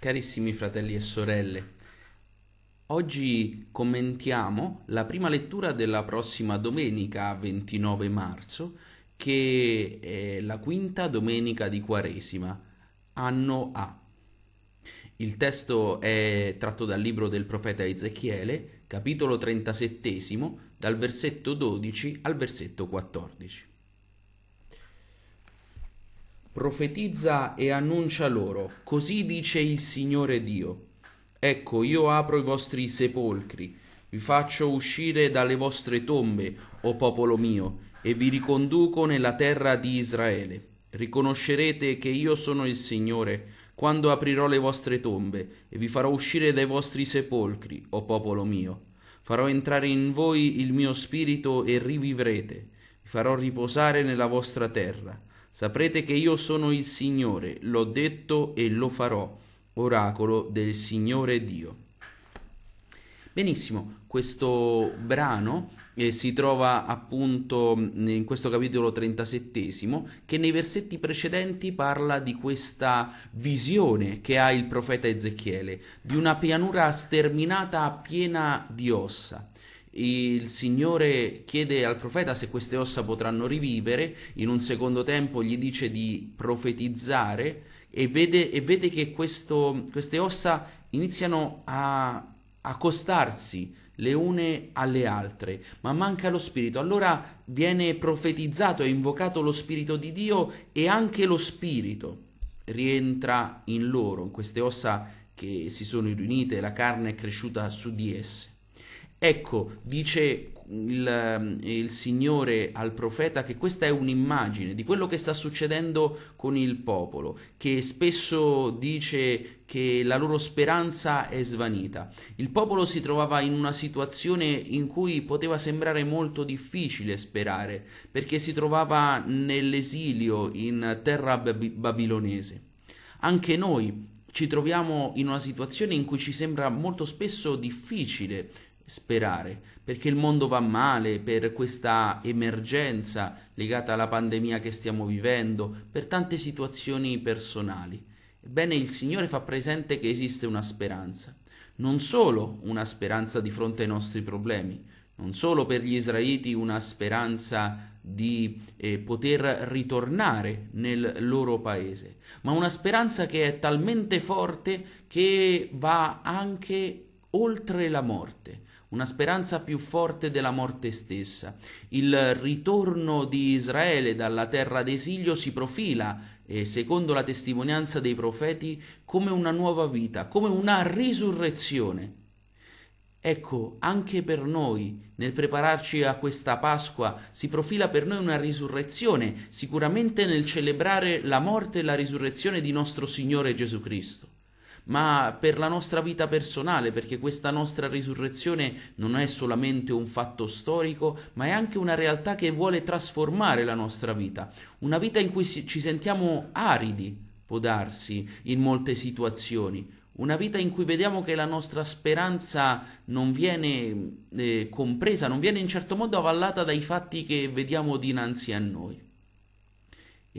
Carissimi fratelli e sorelle, oggi commentiamo la prima lettura della prossima domenica 29 marzo, che è la quinta domenica di Quaresima, anno A. Il testo è tratto dal libro del profeta Ezechiele, capitolo 37, dal versetto 12 al versetto 14 profetizza e annuncia loro, così dice il Signore Dio. Ecco, io apro i vostri sepolcri, vi faccio uscire dalle vostre tombe, o popolo mio, e vi riconduco nella terra di Israele. Riconoscerete che io sono il Signore, quando aprirò le vostre tombe, e vi farò uscire dai vostri sepolcri, o popolo mio. Farò entrare in voi il mio spirito e rivivrete, vi farò riposare nella vostra terra Saprete che io sono il Signore, l'ho detto e lo farò, oracolo del Signore Dio. Benissimo, questo brano eh, si trova appunto mm, in questo capitolo 37 che nei versetti precedenti parla di questa visione che ha il profeta Ezechiele, di una pianura sterminata piena di ossa il Signore chiede al profeta se queste ossa potranno rivivere, in un secondo tempo gli dice di profetizzare e vede, e vede che questo, queste ossa iniziano a accostarsi le une alle altre, ma manca lo spirito. Allora viene profetizzato e invocato lo spirito di Dio e anche lo spirito rientra in loro, in queste ossa che si sono riunite, la carne è cresciuta su di esse. Ecco, dice il, ehm, il, Signore al profeta che questa è un'immagine di quello che sta succedendo con il popolo, che spesso dice che la loro speranza è svanita. Il popolo si trovava in una situazione in cui poteva sembrare molto difficile sperare, perché si trovava nell'esilio in terra babilonese. Anche noi ci troviamo in una situazione in cui ci sembra molto spesso difficile sperare, perché il mondo va male per questa emergenza legata alla pandemia che stiamo vivendo, per tante situazioni personali. Ebbene, il Signore fa presente che esiste una speranza, non solo una speranza di fronte ai nostri problemi, non solo per gli israeliti una speranza di eh, poter ritornare nel loro paese, ma una speranza che è talmente forte che va anche oltre la morte, una speranza più forte della morte stessa. Il ritorno di Israele dalla terra d'esilio si profila, eh, secondo la testimonianza dei profeti, come una nuova vita, come una risurrezione. Ecco, anche per noi, nel prepararci a questa Pasqua, si profila per noi una risurrezione, sicuramente nel celebrare la morte e la risurrezione di nostro Signore Gesù Cristo ma per la nostra vita personale, perché questa nostra risurrezione non è solamente un fatto storico, ma è anche una realtà che vuole trasformare la nostra vita, una vita in cui ci sentiamo aridi, può darsi, in molte situazioni, una vita in cui vediamo che la nostra speranza non viene eh, compresa, non viene in certo modo avallata dai fatti che vediamo dinanzi a noi.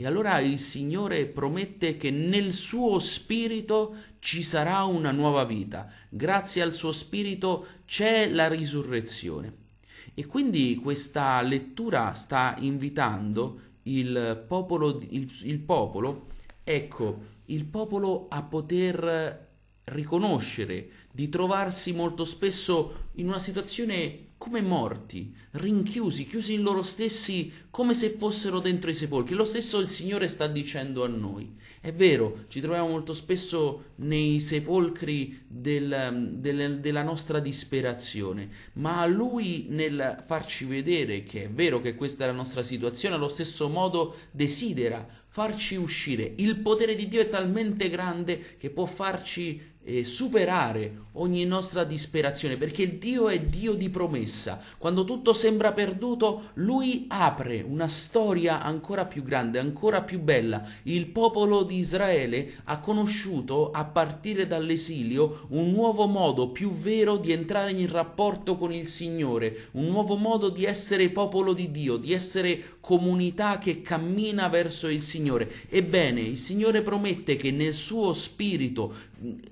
E allora il Signore promette che nel suo spirito ci sarà una nuova vita, grazie al suo spirito c'è la risurrezione. E quindi questa lettura sta invitando il popolo, il, il popolo ecco, il popolo a poter riconoscere di trovarsi molto spesso in una situazione come morti, rinchiusi, chiusi in loro stessi come se fossero dentro i sepolcri. Lo stesso il Signore sta dicendo a noi. È vero, ci troviamo molto spesso nei sepolcri del, um, del, della nostra disperazione, ma a Lui nel farci vedere che è vero che questa è la nostra situazione, allo stesso modo desidera farci uscire. Il potere di Dio è talmente grande che può farci eh, superare ogni nostra disperazione, perché il Dio è Dio di promessa. Quando tutto sembra perduto, Lui apre una storia ancora più grande, ancora più bella. Il popolo di Israele ha conosciuto, a partire dall'esilio, un nuovo modo più vero di entrare in rapporto con il Signore, un nuovo modo di essere popolo di Dio, di essere comunità che cammina verso il Signore. Ebbene, il Signore promette che nel suo spirito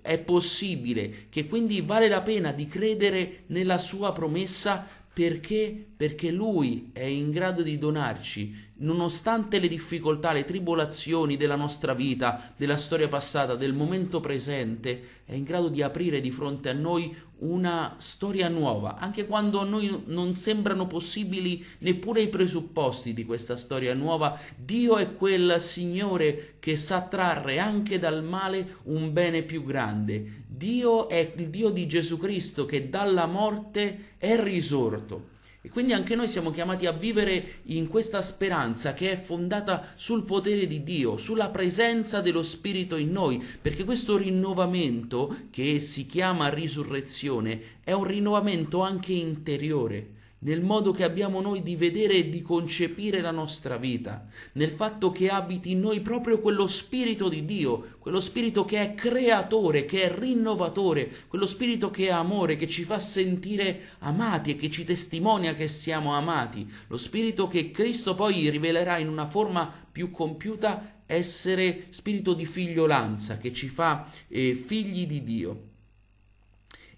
è possibile, che quindi vale la pena di credere nella sua promessa perché? Perché Lui è in grado di donarci, nonostante le difficoltà, le tribolazioni della nostra vita, della storia passata, del momento presente, è in grado di aprire di fronte a noi una storia nuova, anche quando a noi non sembrano possibili neppure i presupposti di questa storia nuova, Dio è quel Signore che sa trarre anche dal male un bene più grande. Dio è il Dio di Gesù Cristo che dalla morte è risorto. E quindi anche noi siamo chiamati a vivere in questa speranza che è fondata sul potere di Dio, sulla presenza dello Spirito in noi, perché questo rinnovamento che si chiama risurrezione è un rinnovamento anche interiore nel modo che abbiamo noi di vedere e di concepire la nostra vita, nel fatto che abiti in noi proprio quello spirito di Dio, quello spirito che è creatore, che è rinnovatore, quello spirito che è amore, che ci fa sentire amati e che ci testimonia che siamo amati, lo spirito che Cristo poi rivelerà in una forma più compiuta essere spirito di figliolanza, che ci fa eh, figli di Dio.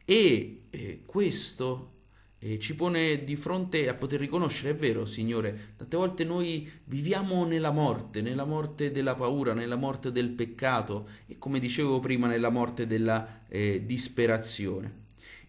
E eh, questo eh, ci pone di fronte a poter riconoscere, è vero Signore, tante volte noi viviamo nella morte, nella morte della paura, nella morte del peccato e come dicevo prima nella morte della eh, disperazione.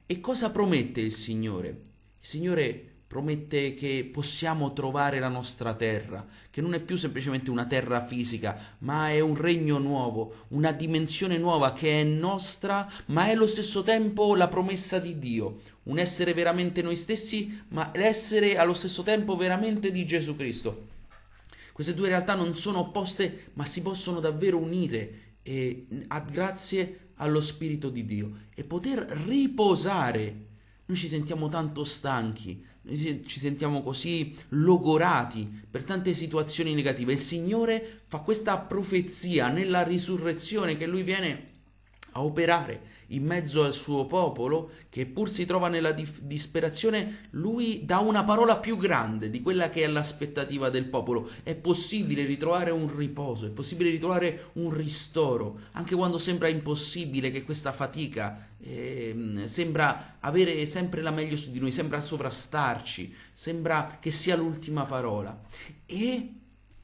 E cosa promette il Signore? Il Signore promette che possiamo trovare la nostra terra, che non è più semplicemente una terra fisica, ma è un regno nuovo, una dimensione nuova che è nostra, ma è allo stesso tempo la promessa di Dio, un essere veramente noi stessi, ma l'essere allo stesso tempo veramente di Gesù Cristo. Queste due realtà non sono opposte, ma si possono davvero unire e, a, grazie allo Spirito di Dio e poter riposare noi ci sentiamo tanto stanchi, noi ci sentiamo così logorati per tante situazioni negative. Il Signore fa questa profezia nella risurrezione che Lui viene a operare in mezzo al suo popolo che pur si trova nella dif- disperazione, lui dà una parola più grande di quella che è l'aspettativa del popolo. È possibile ritrovare un riposo, è possibile ritrovare un ristoro, anche quando sembra impossibile che questa fatica eh, sembra avere sempre la meglio su di noi, sembra sovrastarci, sembra che sia l'ultima parola. E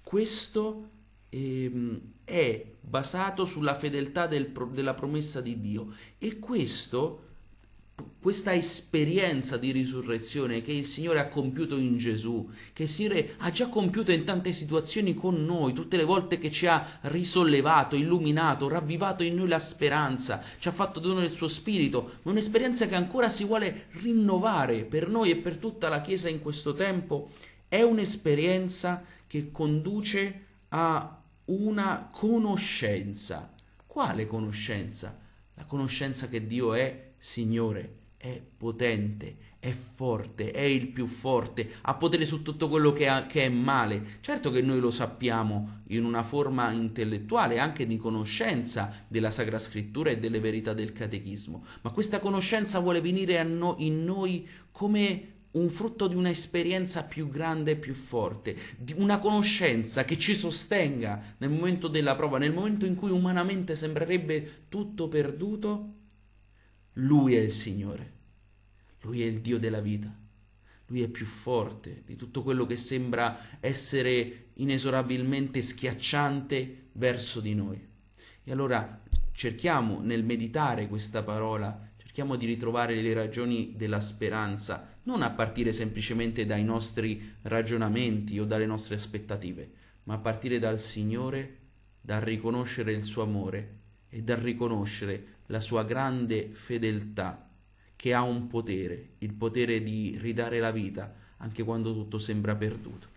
questo ehm, è basato sulla fedeltà del, della promessa di Dio e questo, questa esperienza di risurrezione che il Signore ha compiuto in Gesù, che il Signore ha già compiuto in tante situazioni con noi, tutte le volte che ci ha risollevato, illuminato, ravvivato in noi la speranza, ci ha fatto dono del suo spirito, ma un'esperienza che ancora si vuole rinnovare per noi e per tutta la Chiesa in questo tempo, è un'esperienza che conduce a una conoscenza. Quale conoscenza? La conoscenza che Dio è Signore, è potente, è forte, è il più forte, ha potere su tutto quello che, ha, che, è male. Certo che noi lo sappiamo in una forma intellettuale, anche di conoscenza della Sacra Scrittura e delle verità del Catechismo, ma questa conoscenza vuole venire no, in noi come un frutto di un'esperienza più grande e più forte, di una conoscenza che ci sostenga nel momento della prova, nel momento in cui umanamente sembrerebbe tutto perduto, lui è il Signore, lui è il Dio della vita, lui è più forte di tutto quello che sembra essere inesorabilmente schiacciante verso di noi. E allora cerchiamo nel meditare questa parola cerchiamo di ritrovare le ragioni della speranza, non a partire semplicemente dai nostri ragionamenti o dalle nostre aspettative, ma a partire dal Signore, dal riconoscere il suo amore e dal riconoscere la sua grande fedeltà, che ha un potere, il potere di ridare la vita anche quando tutto sembra perduto.